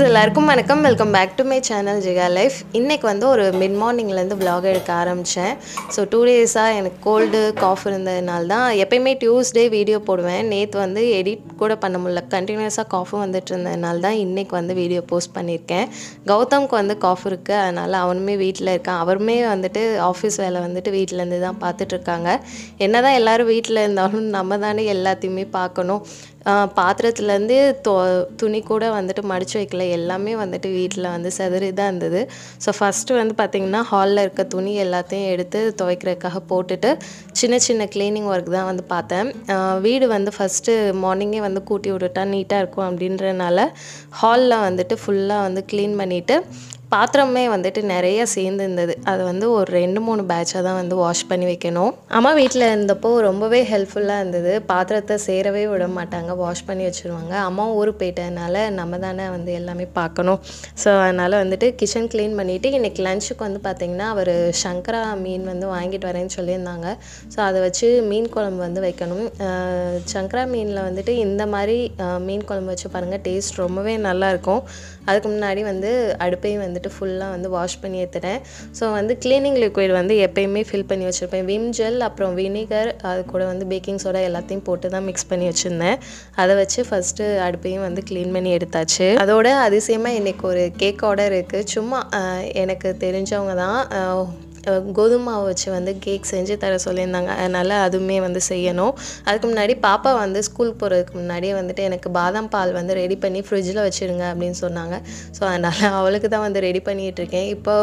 friends எல்லாருக்கும் வணக்கம் welcome back to my channel ஜிகா லைஃப் இன்றைக்கி வந்து ஒரு மிட் மார்னிங்லேருந்து விலாக் எடுக்க ஆரம்பித்தேன் ஸோ டூ டேஸாக எனக்கு கோல்டு காஃப் இருந்ததுனால தான் எப்பயுமே டியூஸ்டே வீடியோ போடுவேன் நேற்று வந்து எடிட் கூட பண்ண முடியல கண்டினியூஸாக காஃபும் வந்துட்டு இருந்ததுனால தான் இன்றைக்கி வந்து வீடியோ போஸ்ட் பண்ணியிருக்கேன் கௌதம்க்கு வந்து காஃப் இருக்குது அதனால் அவனுமே வீட்டில் இருக்கான் அவருமே வந்துட்டு ஆஃபீஸ் வேலை வந்துட்டு வீட்டிலேருந்து தான் பார்த்துட்ருக்காங்க என்ன தான் எல்லோரும் வீட்டில் இருந்தாலும் நம்ம தானே எல்லாத்தையுமே பார்க்கணும் பாத்திரத்துலேருந்து தோ துணி கூட வந்துட்டு மடித்து வைக்கல எல்லாமே வந்துட்டு வீட்டில் வந்து செதறி தான் இருந்தது ஸோ ஃபஸ்ட்டு வந்து பார்த்திங்கன்னா ஹாலில் இருக்க துணி எல்லாத்தையும் எடுத்து துவைக்கிறதுக்காக போட்டுட்டு சின்ன சின்ன க்ளீனிங் ஒர்க் தான் வந்து பார்த்தேன் வீடு வந்து ஃபஸ்ட்டு மார்னிங்கே வந்து கூட்டி விட்டுட்டா நீட்டாக இருக்கும் அப்படின்றனால ஹாலில் வந்துட்டு ஃபுல்லாக வந்து க்ளீன் பண்ணிவிட்டு பாத்திரமே வந்துட்டு நிறைய சேர்ந்து இருந்தது அது வந்து ஒரு ரெண்டு மூணு பேட்சாக தான் வந்து வாஷ் பண்ணி வைக்கணும் அம்மா வீட்டில் இருந்தப்போ ரொம்பவே ஹெல்ப்ஃபுல்லாக இருந்தது பாத்திரத்தை சேரவே விட மாட்டாங்க வாஷ் பண்ணி வச்சுருவாங்க அம்மா ஊருக்கு போயிட்டதுனால நம்ம தானே வந்து எல்லாமே பார்க்கணும் ஸோ அதனால் வந்துட்டு கிச்சன் க்ளீன் பண்ணிவிட்டு இன்றைக்கி லஞ்சுக்கு வந்து பார்த்திங்கன்னா அவர் சங்கரா மீன் வந்து வாங்கிட்டு வரேன்னு சொல்லியிருந்தாங்க ஸோ அதை வச்சு மீன் குழம்பு வந்து வைக்கணும் சங்கரா மீனில் வந்துட்டு இந்த மாதிரி மீன் குழம்பு வச்சு பாருங்கள் டேஸ்ட் ரொம்பவே நல்லாயிருக்கும் அதுக்கு முன்னாடி வந்து அடுப்பையும் வந்து வந்துட்டு ஃபுல்லாக வந்து வாஷ் பண்ணி ஏற்றுறேன் ஸோ வந்து க்ளீனிங் லிக்விட் வந்து எப்போயுமே ஃபில் பண்ணி வச்சுருப்பேன் விம் ஜெல் அப்புறம் வினிகர் அது கூட வந்து பேக்கிங் சோடா எல்லாத்தையும் போட்டு தான் மிக்ஸ் பண்ணி வச்சுருந்தேன் அதை வச்சு ஃபஸ்ட்டு அடுப்பையும் வந்து க்ளீன் பண்ணி எடுத்தாச்சு அதோட அதிசயமாக இன்றைக்கி ஒரு கேக் ஆர்டர் இருக்குது சும்மா எனக்கு தெரிஞ்சவங்க தான் கோதுமை மாவு வச்சு வந்து கேக் செஞ்சு தர சொல்லியிருந்தாங்க அதனால் அதுவுமே வந்து செய்யணும் அதுக்கு முன்னாடி பாப்பா வந்து ஸ்கூல் போகிறதுக்கு முன்னாடியே வந்துட்டு எனக்கு பாதாம் பால் வந்து ரெடி பண்ணி ஃப்ரிட்ஜில் வச்சுருங்க அப்படின்னு சொன்னாங்க ஸோ அதனால் அவளுக்கு தான் வந்து ரெடி பண்ணிகிட்டு இருக்கேன் இப்போ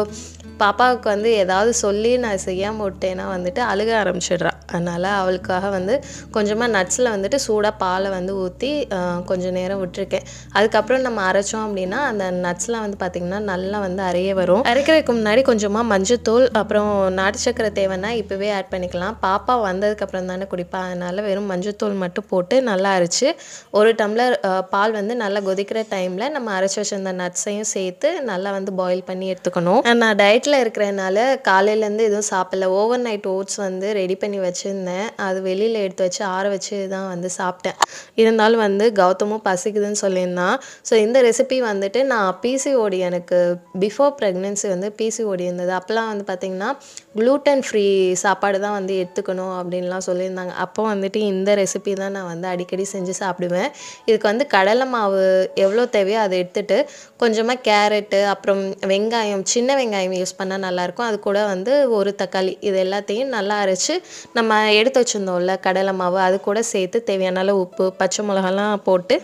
பாப்பாவுக்கு வந்து ஏதாவது சொல்லி நான் செய்யாமல் விட்டேன்னா வந்துட்டு அழுக ஆரம்பிச்சிடுறா அதனால் அவளுக்காக வந்து கொஞ்சமாக நட்ஸில் வந்துட்டு சூடாக பாலை வந்து ஊற்றி கொஞ்சம் நேரம் விட்டுருக்கேன் அதுக்கப்புறம் நம்ம அரைச்சோம் அப்படின்னா அந்த நட்ஸ்லாம் வந்து பார்த்திங்கன்னா நல்லா வந்து அரைய வரும் அரைக்கிறதுக்கு முன்னாடி கொஞ்சமாக மஞ்சத்தூள் அப்புறம் நாட்டு சக்கரை தேவைன்னா இப்போவே ஆட் பண்ணிக்கலாம் பாப்பா வந்ததுக்கப்புறம் தானே குடிப்பா அதனால் வெறும் மஞ்சத்தூள் மட்டும் போட்டு நல்லா அரைச்சி ஒரு டம்ளர் பால் வந்து நல்லா கொதிக்கிற டைமில் நம்ம அரைச்சி வச்சிருந்த நட்ஸையும் சேர்த்து நல்லா வந்து பாயில் பண்ணி எடுத்துக்கணும் நான் டயட்டில் இருக்கிறதுனால காலையிலேருந்து எதுவும் சாப்பிடல ஓவர் நைட் ஓட்ஸ் வந்து ரெடி பண்ணி வச்சு வச்சுருந்தேன் அது வெளியில் எடுத்து வச்சு ஆற வச்சு தான் வந்து சாப்பிட்டேன் இருந்தாலும் வந்து கௌதமும் பசிக்குதுன்னு சொல்லியிருந்தான் ஸோ இந்த ரெசிபி வந்துட்டு நான் பிசிஓடி எனக்கு பிஃபோர் ப்ரெக்னென்சி வந்து பிசிஓடி இருந்தது அப்போல்லாம் வந்து பார்த்திங்கன்னா க்ளூட்டன் ஃப்ரீ சாப்பாடு தான் வந்து எடுத்துக்கணும் அப்படின்லாம் சொல்லியிருந்தாங்க அப்போ வந்துட்டு இந்த ரெசிபி தான் நான் வந்து அடிக்கடி செஞ்சு சாப்பிடுவேன் இதுக்கு வந்து கடலை மாவு எவ்வளோ தேவையோ அதை எடுத்துகிட்டு கொஞ்சமாக கேரட்டு அப்புறம் வெங்காயம் சின்ன வெங்காயம் யூஸ் பண்ணால் நல்லாயிருக்கும் அது கூட வந்து ஒரு தக்காளி இது எல்லாத்தையும் நல்லா அரைச்சி நம்ம நம்ம எடுத்து வச்சுருந்தோம்ல கடலை மாவு அது கூட சேர்த்து தேவையான உப்பு பச்சை மிளகாலாம் போட்டு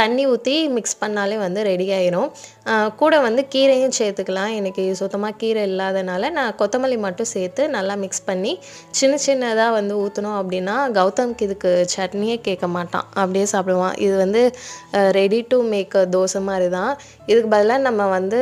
தண்ணி ஊற்றி மிக்ஸ் பண்ணாலே வந்து ரெடி ஆயிரும் கூட வந்து கீரையும் சேர்த்துக்கலாம் எனக்கு சுத்தமாக கீரை இல்லாதனால நான் கொத்தமல்லி மட்டும் சேர்த்து நல்லா மிக்ஸ் பண்ணி சின்ன சின்னதாக வந்து ஊற்றணும் அப்படின்னா கௌதம்க்கு இதுக்கு சட்னியே கேட்க மாட்டான் அப்படியே சாப்பிடுவான் இது வந்து ரெடி டு மேக் தோசை மாதிரி தான் இதுக்கு பதிலாக நம்ம வந்து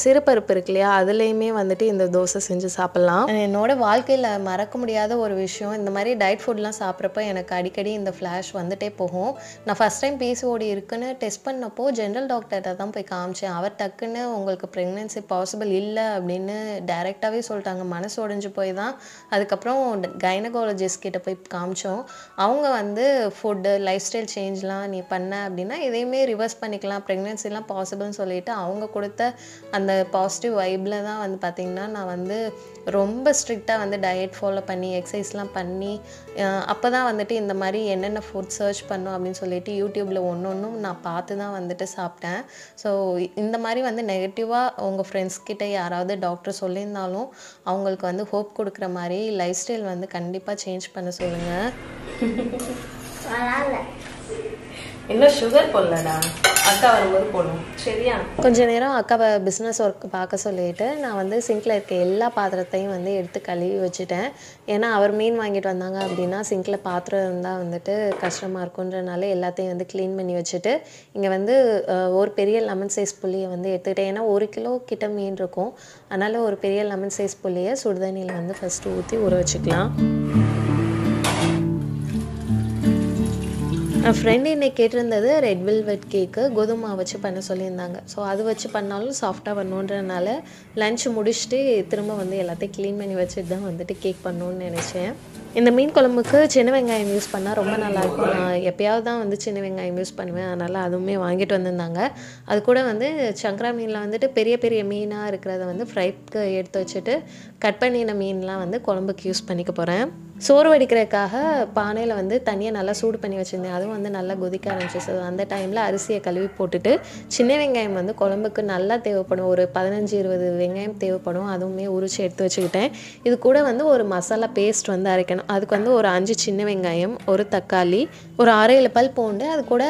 சிறுபருப்பு இருக்கு இல்லையா அதுலேயுமே வந்துட்டு இந்த தோசை செஞ்சு சாப்பிட்லாம் என்னோடய வாழ்க்கையில் மறக்க முடியாத ஒரு விஷயம் இந்த மாதிரி டயட் ஃபுட்லாம் சாப்பிட்றப்ப எனக்கு அடிக்கடி இந்த ஃப்ளாஷ் வந்துட்டே போகும் நான் ஃபஸ்ட் டைம் ஓடி அப்படி இருக்குன்னு டெஸ்ட் பண்ணப்போ ஜென்ரல் டாக்டர்கிட்ட தான் போய் காமிச்சேன் அவர் டக்குன்னு உங்களுக்கு ப்ரெக்னென்சி பாசிபிள் இல்லை அப்படின்னு டைரெக்டாகவே சொல்லிட்டாங்க மனசு உடஞ்சி போய் தான் அதுக்கப்புறம் கைனகாலஜிஸ்ட் கிட்டே போய் காமிச்சோம் அவங்க வந்து ஃபுட்டு லைஃப் ஸ்டைல் சேஞ்ச்லாம் நீ பண்ண அப்படின்னா இதையுமே ரிவர்ஸ் பண்ணிக்கலாம் ப்ரெக்னென்சிலாம் பாசிபிள்னு சொல்லிவிட்டு அவங்க கொடுத்த அந்த பாசிட்டிவ் வைப்பில் தான் வந்து பார்த்திங்கன்னா நான் வந்து ரொம்ப ஸ்ட்ரிக்டாக வந்து டயட் ஃபாலோ பண்ணி எக்ஸசைஸ்லாம் பண்ணி அப்போ தான் வந்துட்டு இந்த மாதிரி என்னென்ன ஃபுட் சர்ச் பண்ணும் அப்படின்னு சொல்லிட்டு யூடியூப்பில் ஒன்று ஒன்றும் நான் பார்த்து தான் வந்துட்டு சாப்பிட்டேன் ஸோ இந்த மாதிரி வந்து நெகட்டிவாக உங்கள் ஃப்ரெண்ட்ஸ் கிட்டே யாராவது டாக்டர் சொல்லியிருந்தாலும் அவங்களுக்கு வந்து ஹோப் கொடுக்குற மாதிரி லைஃப் ஸ்டைல் வந்து கண்டிப்பாக சேஞ்ச் பண்ண சொல்லுங்கள் இன்னும் சுகர் போடலடா அக்கா வரும்போது போடணும் சரியா கொஞ்ச நேரம் அக்காவை பிஸ்னஸ் ஒர்க் பார்க்க சொல்லிட்டு நான் வந்து சிங்கில் இருக்க எல்லா பாத்திரத்தையும் வந்து எடுத்து கழுவி வச்சுட்டேன் ஏன்னா அவர் மீன் வாங்கிட்டு வந்தாங்க அப்படின்னா சிங்கில் பாத்திரம் இருந்தால் வந்துட்டு கஷ்டமாக இருக்குன்றனால எல்லாத்தையும் வந்து க்ளீன் பண்ணி வச்சுட்டு இங்கே வந்து ஒரு பெரிய லெமன் சைஸ் புளியை வந்து எடுத்துக்கிட்டேன் ஏன்னா ஒரு கிலோ கிட்ட மீன் இருக்கும் அதனால் ஒரு பெரிய லெமன் சைஸ் புளியை சுடுதண்ணியில் வந்து ஃபஸ்ட்டு ஊற்றி ஊற வச்சுக்கலாம் ஃப்ரெண்ட் என்னை கேட்டிருந்தது ரெட் வெல்வெட் கேக்கு கோதுமை வச்சு பண்ண சொல்லியிருந்தாங்க ஸோ அது வச்சு பண்ணாலும் சாஃப்டாக பண்ணுன்றதுனால லன்ச் முடிச்சுட்டு திரும்ப வந்து எல்லாத்தையும் க்ளீன் பண்ணி வச்சுட்டு தான் வந்துட்டு கேக் பண்ணணுன்னு நினச்சேன் இந்த மீன் குழம்புக்கு சின்ன வெங்காயம் யூஸ் பண்ணால் ரொம்ப நல்லாயிருக்கும் நான் எப்போயாவது தான் வந்து சின்ன வெங்காயம் யூஸ் பண்ணுவேன் அதனால் அதுவுமே வாங்கிட்டு வந்திருந்தாங்க அது கூட வந்து சங்கரா மீனில் வந்துட்டு பெரிய பெரிய மீனாக இருக்கிறத வந்து ஃப்ரைக்கு எடுத்து வச்சுட்டு கட் பண்ணின மீன்லாம் வந்து குழம்புக்கு யூஸ் பண்ணிக்க போகிறேன் சோர்வடிக்கிறதுக்காக பானையில் வந்து தனியாக நல்லா சூடு பண்ணி வச்சுருந்தேன் அதுவும் வந்து நல்லா கொதிக்க ஆரம்பிச்சிச்சு அந்த டைமில் அரிசியை கழுவி போட்டுட்டு சின்ன வெங்காயம் வந்து குழம்புக்கு நல்லா தேவைப்படும் ஒரு பதினஞ்சு இருபது வெங்காயம் தேவைப்படும் அதுவுமே உரிச்சு எடுத்து வச்சுக்கிட்டேன் இது கூட வந்து ஒரு மசாலா பேஸ்ட் வந்து அரைக்கணும் அதுக்கு வந்து ஒரு அஞ்சு சின்ன வெங்காயம் ஒரு தக்காளி ஒரு அரை பல் பூண்டு அது கூட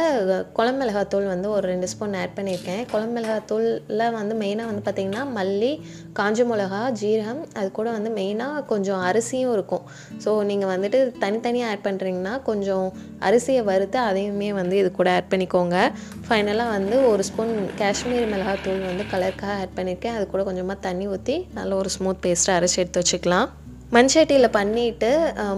குழம்பு மிளகாத்தூள் வந்து ஒரு ரெண்டு ஸ்பூன் ஆட் பண்ணியிருக்கேன் குழம்பு மிளகாத்தூளில் வந்து மெயினாக வந்து பார்த்திங்கன்னா மல்லி காஞ்ச மிளகா ஜீரகம் அது கூட வந்து மெயினாக கொஞ்சம் அரிசியும் இருக்கும் ஸோ நீங்கள் வந்துட்டு தனித்தனியாக ஆட் பண்ணுறீங்கன்னா கொஞ்சம் அரிசியை வறுத்து அதையுமே வந்து இது கூட ஆட் பண்ணிக்கோங்க ஃபைனலாக வந்து ஒரு ஸ்பூன் மிளகாய் மிளகாத்தூள் வந்து கலருக்காக ஆட் பண்ணியிருக்கேன் அது கூட கொஞ்சமாக தண்ணி ஊற்றி நல்ல ஒரு ஸ்மூத் பேஸ்ட்டாக அரைச்சி எடுத்து வச்சுக்கலாம் மண்சட்டியில் பண்ணிவிட்டு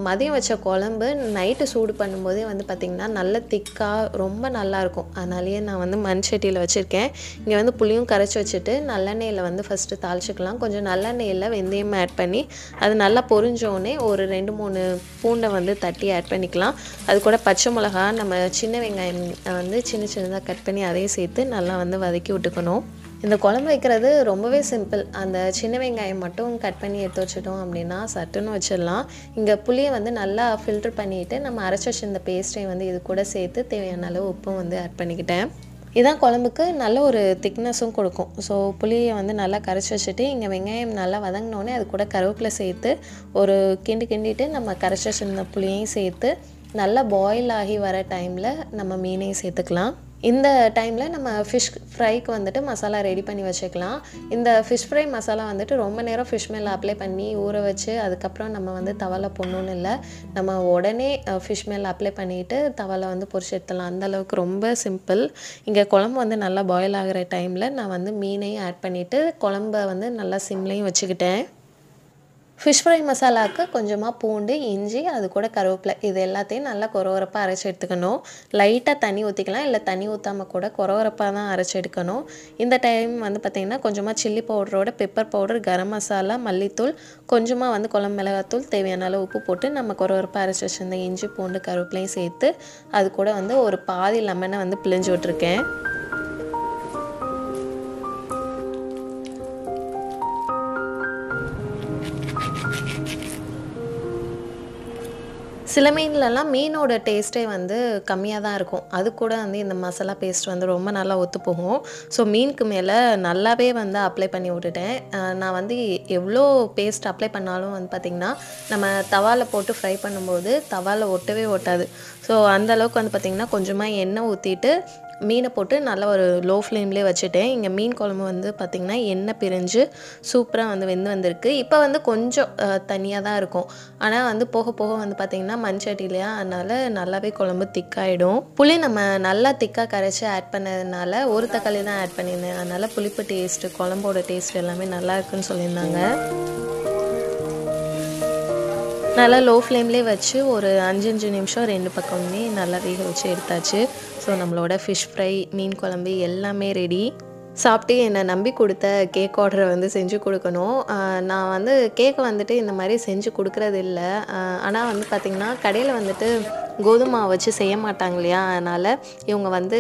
மதியம் வச்ச குழம்பு நைட்டு சூடு பண்ணும்போதே வந்து பார்த்திங்கன்னா நல்ல திக்காக ரொம்ப நல்லாயிருக்கும் அதனாலேயே நான் வந்து மண்சட்டியில் வச்சுருக்கேன் இங்கே வந்து புளியும் கரைச்சி வச்சுட்டு நல்லெண்ணெயில் வந்து ஃபஸ்ட்டு தாளிச்சிக்கலாம் கொஞ்சம் நல்லெண்ணெயில் வெந்தயம் ஆட் பண்ணி அது நல்லா பொறிஞ்சோடனே ஒரு ரெண்டு மூணு பூண்டை வந்து தட்டி ஆட் பண்ணிக்கலாம் அது கூட பச்சை மிளகா நம்ம சின்ன வெங்காயம் வந்து சின்ன சின்னதாக கட் பண்ணி அதையும் சேர்த்து நல்லா வந்து வதக்கி விட்டுக்கணும் இந்த குழம்பு வைக்கிறது ரொம்பவே சிம்பிள் அந்த சின்ன வெங்காயம் மட்டும் கட் பண்ணி எடுத்து வச்சிட்டோம் அப்படின்னா சட்டுன்னு வச்சிடலாம் இங்கே புளியை வந்து நல்லா ஃபில்ட்ரு பண்ணிவிட்டு நம்ம அரைச்சி வச்சிருந்த பேஸ்ட்டையும் வந்து இது கூட சேர்த்து தேவையான அளவு உப்பும் வந்து ஆட் பண்ணிக்கிட்டேன் இதான் குழம்புக்கு நல்ல ஒரு திக்னஸும் கொடுக்கும் ஸோ புளியை வந்து நல்லா கரைச்சி வச்சுட்டு இங்கே வெங்காயம் நல்லா வதங்கினோடனே அது கூட கருவேப்பிலை சேர்த்து ஒரு கிண்டு கிண்டிட்டு நம்ம கரைச்சி வச்சிருந்த புளியையும் சேர்த்து நல்லா பாயில் ஆகி வர டைமில் நம்ம மீனையும் சேர்த்துக்கலாம் இந்த டைமில் நம்ம ஃபிஷ் ஃப்ரைக்கு வந்துட்டு மசாலா ரெடி பண்ணி வச்சுக்கலாம் இந்த ஃபிஷ் ஃப்ரை மசாலா வந்துட்டு ரொம்ப நேரம் ஃபிஷ் மேலே அப்ளை பண்ணி ஊற வச்சு அதுக்கப்புறம் நம்ம வந்து தவலை பொண்ணுன்னு இல்லை நம்ம உடனே ஃபிஷ் மேலே அப்ளை பண்ணிவிட்டு தவலை வந்து பொரிச்சு எடுத்துடலாம் அந்தளவுக்கு ரொம்ப சிம்பிள் இங்கே குழம்பு வந்து நல்லா பாயில் ஆகிற டைமில் நான் வந்து மீனையும் ஆட் பண்ணிவிட்டு குழம்ப வந்து நல்லா சிம்லையும் வச்சுக்கிட்டேன் ஃபிஷ் ஃப்ரை மசாலாவுக்கு கொஞ்சமாக பூண்டு இஞ்சி அது கூட கருவேப்பிலை இது எல்லாத்தையும் நல்லா குறவரப்பாக அரைச்சி எடுத்துக்கணும் லைட்டாக தண்ணி ஊற்றிக்கலாம் இல்லை தண்ணி ஊற்றாமல் கூட குறவரப்பாக தான் அரைச்சி எடுக்கணும் இந்த டைம் வந்து பார்த்திங்கன்னா கொஞ்சமாக சில்லி பவுடரோட பெப்பர் பவுடர் கரம் மசாலா மல்லித்தூள் கொஞ்சமாக வந்து குழம்பு மிளகாத்தூள் தேவையான அளவு உப்பு போட்டு நம்ம குறவரப்பாக அரைச்சி வச்சுருந்த இஞ்சி பூண்டு கருவேப்பிலையும் சேர்த்து அது கூட வந்து ஒரு பாதி லெமனை வந்து பிழிஞ்சு விட்ருக்கேன் சில மீன்லலாம் மீனோட டேஸ்ட்டே வந்து கம்மியாக தான் இருக்கும் அது கூட வந்து இந்த மசாலா பேஸ்ட் வந்து ரொம்ப நல்லா ஒத்து போகும் ஸோ மீனுக்கு மேலே நல்லாவே வந்து அப்ளை பண்ணி விட்டுட்டேன் நான் வந்து எவ்வளோ பேஸ்ட் அப்ளை பண்ணாலும் வந்து பார்த்திங்கன்னா நம்ம தவாவில் போட்டு ஃப்ரை பண்ணும்போது தவாவில் ஒட்டவே ஒட்டாது ஸோ அந்தளவுக்கு வந்து பார்த்திங்கன்னா கொஞ்சமாக எண்ணெய் ஊற்றிட்டு மீனை போட்டு நல்லா ஒரு லோ ஃப்ளேம்லேயே வச்சுட்டேன் இங்கே மீன் குழம்பு வந்து பார்த்திங்கன்னா எண்ணெய் பிரிஞ்சு சூப்பராக வந்து வெந்து வந்திருக்கு இப்போ வந்து கொஞ்சம் தனியாக தான் இருக்கும் ஆனால் வந்து போக போக வந்து பார்த்திங்கன்னா இல்லையா அதனால் நல்லாவே குழம்பு திக்காயிடும் புளி நம்ம நல்லா திக்காக கரைச்சி ஆட் பண்ணதுனால ஒரு தக்காளி தான் ஆட் பண்ணியிருந்தேன் அதனால் புளிப்பு டேஸ்ட்டு குழம்போட டேஸ்ட் எல்லாமே நல்லா இருக்குன்னு சொல்லியிருந்தாங்க நல்லா லோ ஃப்ளேம்லேயே வச்சு ஒரு அஞ்சு அஞ்சு நிமிஷம் ரெண்டு பக்கமுமே நல்லா வேக வச்சு எடுத்தாச்சு ஸோ நம்மளோட ஃபிஷ் ஃப்ரை மீன் குழம்பு எல்லாமே ரெடி சாப்பிட்டு என்னை நம்பி கொடுத்த கேக் ஆர்டரை வந்து செஞ்சு கொடுக்கணும் நான் வந்து கேக்கை வந்துட்டு இந்த மாதிரி செஞ்சு கொடுக்குறது இல்லை ஆனால் வந்து பார்த்திங்கன்னா கடையில் வந்துட்டு கோதுமாவை வச்சு செய்ய மாட்டாங்க இல்லையா அதனால் இவங்க வந்து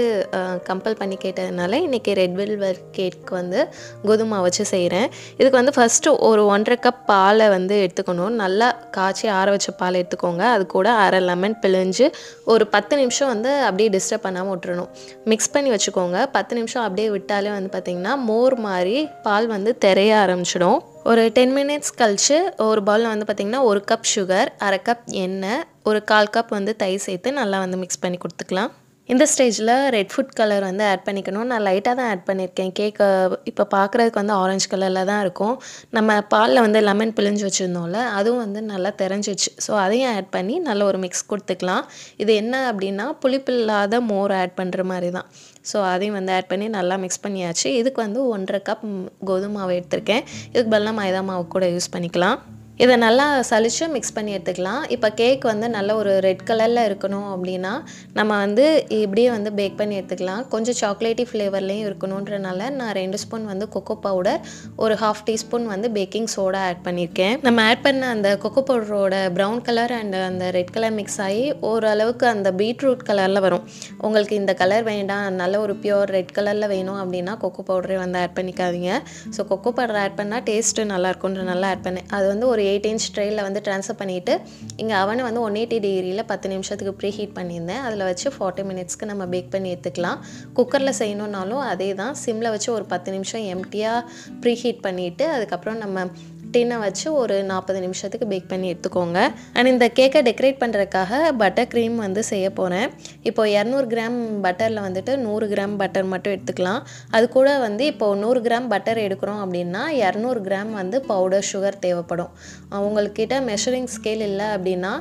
கம்பல் பண்ணி கேட்டதுனால இன்றைக்கி ரெட் வெல்வர் கேக் வந்து கோதுமாவை வச்சு செய்கிறேன் இதுக்கு வந்து ஃபஸ்ட்டு ஒரு ஒன்றரை கப் பாலை வந்து எடுத்துக்கணும் நல்லா காய்ச்சி ஆற வச்ச பால் எடுத்துக்கோங்க அது கூட அரை லெமன் பிழிஞ்சு ஒரு பத்து நிமிஷம் வந்து அப்படியே டிஸ்டர்ப் பண்ணாமல் விட்டுறணும் மிக்ஸ் பண்ணி வச்சுக்கோங்க பத்து நிமிஷம் அப்படியே விட்டாலே வந்து பார்த்திங்கன்னா மோர் மாதிரி பால் வந்து திரைய ஆரம்பிச்சிடும் ஒரு டென் மினிட்ஸ் கழித்து ஒரு பவுலில் வந்து பார்த்திங்கன்னா ஒரு கப் சுகர் அரை கப் எண்ணெய் ஒரு கால் கப் வந்து தயிர் சேர்த்து நல்லா வந்து மிக்ஸ் பண்ணி கொடுத்துக்கலாம் இந்த ஸ்டேஜில் ரெட் ஃபுட் கலர் வந்து ஆட் பண்ணிக்கணும் நான் லைட்டாக தான் ஆட் பண்ணியிருக்கேன் கேக்கு இப்போ பார்க்குறதுக்கு வந்து ஆரஞ்சு கலரில் தான் இருக்கும் நம்ம பாலில் வந்து லெமன் பிழிஞ்சு வச்சுருந்தோம்ல அதுவும் வந்து நல்லா தெரிஞ்சிச்சு ஸோ அதையும் ஆட் பண்ணி நல்ல ஒரு மிக்ஸ் கொடுத்துக்கலாம் இது என்ன அப்படின்னா புளிப்பில்லாத மோர் ஆட் பண்ணுற மாதிரி தான் ஸோ அதையும் வந்து ஆட் பண்ணி நல்லா மிக்ஸ் பண்ணியாச்சு இதுக்கு வந்து ஒன்றரை கப் கோதுமை மாவு எடுத்திருக்கேன் இதுக்கு பதிலாக மைதா மாவு கூட யூஸ் பண்ணிக்கலாம் இதை நல்லா சளிச்சு மிக்ஸ் பண்ணி எடுத்துக்கலாம் இப்போ கேக் வந்து நல்ல ஒரு ரெட் கலரில் இருக்கணும் அப்படின்னா நம்ம வந்து இப்படியே வந்து பேக் பண்ணி எடுத்துக்கலாம் கொஞ்சம் சாக்லேட்டி ஃப்ளேவர்லேயும் இருக்கணுன்றனால நான் ரெண்டு ஸ்பூன் வந்து கொக்கோ பவுடர் ஒரு ஹாஃப் டீஸ்பூன் வந்து பேக்கிங் சோடா ஆட் பண்ணியிருக்கேன் நம்ம ஆட் பண்ண அந்த கொக்கோ பவுடரோட ப்ரௌன் கலர் அண்ட் அந்த ரெட் கலர் மிக்ஸ் ஆகி ஓரளவுக்கு அந்த பீட்ரூட் கலரில் வரும் உங்களுக்கு இந்த கலர் வேண்டாம் நல்ல ஒரு பியோர் ரெட் கலரில் வேணும் அப்படின்னா கொக்கோ பவுடரே வந்து ஆட் பண்ணிக்காதீங்க ஸோ கொக்கோ பவுடர் ஆட் பண்ணால் டேஸ்ட்டு நல்லா ஆட் பண்ணேன் அது வந்து ஒரு எயிட் இன்ச் ட்ரெயினில் வந்து ட்ரான்ஸ்ஃபர் பண்ணிவிட்டு இங்கே அவனை வந்து ஒன் எயிட்டி டிகிரியில் பத்து நிமிஷத்துக்கு ப்ரீ ஹீட் பண்ணியிருந்தேன் அதில் வச்சு ஃபார்ட்டி மினிட்ஸ்க்கு நம்ம பேக் பண்ணி எடுத்துக்கலாம் குக்கரில் செய்யணுன்னாலும் அதே தான் சிம்மில் வச்சு ஒரு பத்து நிமிஷம் எம்டியாக ப்ரீ ஹீட் பண்ணிவிட்டு அதுக்கப்புறம் நம்ம டின்னை வச்சு ஒரு நாற்பது நிமிஷத்துக்கு பேக் பண்ணி எடுத்துக்கோங்க அண்ட் இந்த கேக்கை டெக்கரேட் பண்ணுறதுக்காக பட்டர் க்ரீம் வந்து செய்ய போகிறேன் இப்போது இரநூறு கிராம் பட்டரில் வந்துட்டு நூறு கிராம் பட்டர் மட்டும் எடுத்துக்கலாம் அது கூட வந்து இப்போது நூறு கிராம் பட்டர் எடுக்கிறோம் அப்படின்னா இரநூறு கிராம் வந்து பவுடர் சுகர் தேவைப்படும் அவங்கக்கிட்ட மெஷரிங் ஸ்கேல் இல்லை அப்படின்னா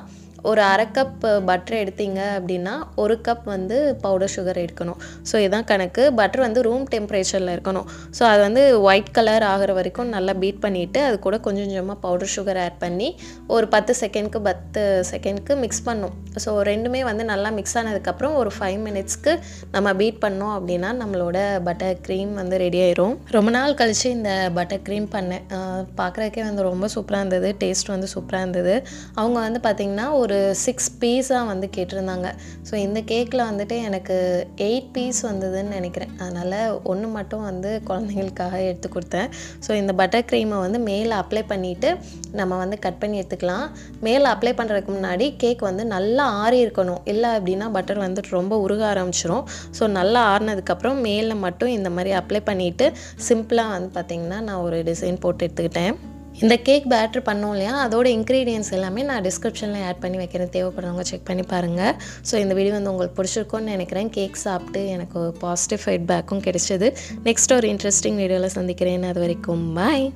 ஒரு அரை கப் பட்டர் எடுத்தீங்க அப்படின்னா ஒரு கப் வந்து பவுடர் சுகர் எடுக்கணும் ஸோ இதுதான் கணக்கு பட்டர் வந்து ரூம் டெம்பரேச்சரில் இருக்கணும் ஸோ அது வந்து ஒயிட் கலர் ஆகிற வரைக்கும் நல்லா பீட் பண்ணிவிட்டு அது கூட கொஞ்சம் கொஞ்சமாக பவுடர் சுகர் ஆட் பண்ணி ஒரு பத்து செகண்ட்க்கு பத்து செகண்ட்க்கு மிக்ஸ் பண்ணும் ஸோ ரெண்டுமே வந்து நல்லா மிக்ஸ் ஆனதுக்கப்புறம் ஒரு ஃபைவ் மினிட்ஸ்க்கு நம்ம பீட் பண்ணோம் அப்படின்னா நம்மளோட பட்டர் க்ரீம் வந்து ரெடி ஆயிரும் ரொம்ப நாள் கழித்து இந்த பட்டர் க்ரீம் பண்ணேன் பார்க்குறதுக்கே வந்து ரொம்ப சூப்பராக இருந்தது டேஸ்ட் வந்து சூப்பராக இருந்தது அவங்க வந்து பார்த்திங்கன்னா ஒரு ஒரு சிக்ஸ் பீஸாக வந்து கேட்டிருந்தாங்க ஸோ இந்த கேக்கில் வந்துட்டு எனக்கு எயிட் பீஸ் வந்ததுன்னு நினைக்கிறேன் அதனால் ஒன்று மட்டும் வந்து குழந்தைங்களுக்காக எடுத்து கொடுத்தேன் ஸோ இந்த பட்டர் க்ரீமை வந்து மேலே அப்ளை பண்ணிவிட்டு நம்ம வந்து கட் பண்ணி எடுத்துக்கலாம் மேலே அப்ளை பண்ணுறதுக்கு முன்னாடி கேக் வந்து நல்லா ஆறி இருக்கணும் இல்லை அப்படின்னா பட்டர் வந்துட்டு ரொம்ப உருக ஆரம்பிச்சிடும் ஸோ நல்லா ஆறினதுக்கப்புறம் மேலே மட்டும் இந்த மாதிரி அப்ளை பண்ணிவிட்டு சிம்பிளாக வந்து பார்த்திங்கன்னா நான் ஒரு டிசைன் போட்டு எடுத்துக்கிட்டேன் இந்த கேக் பேட்ரு பண்ணோம் இல்லையா அதோட இன்க்ரீடியன்ஸ் எல்லாமே நான் டிஸ்கிரிப்ஷனில் ஆட் பண்ணி வைக்கிறேன் தேவைப்படுறவங்க செக் பண்ணி பாருங்கள் ஸோ இந்த வீடியோ வந்து உங்களுக்கு பிடிச்சிருக்கோன்னு நினைக்கிறேன் கேக் சாப்பிட்டு எனக்கு பாசிட்டிவ் ஃபீட்பேக்கும் கிடைச்சிது நெக்ஸ்ட் ஒரு இன்ட்ரெஸ்டிங் வீடியோவில் சந்திக்கிறேன் அது வரைக்கும் பாய்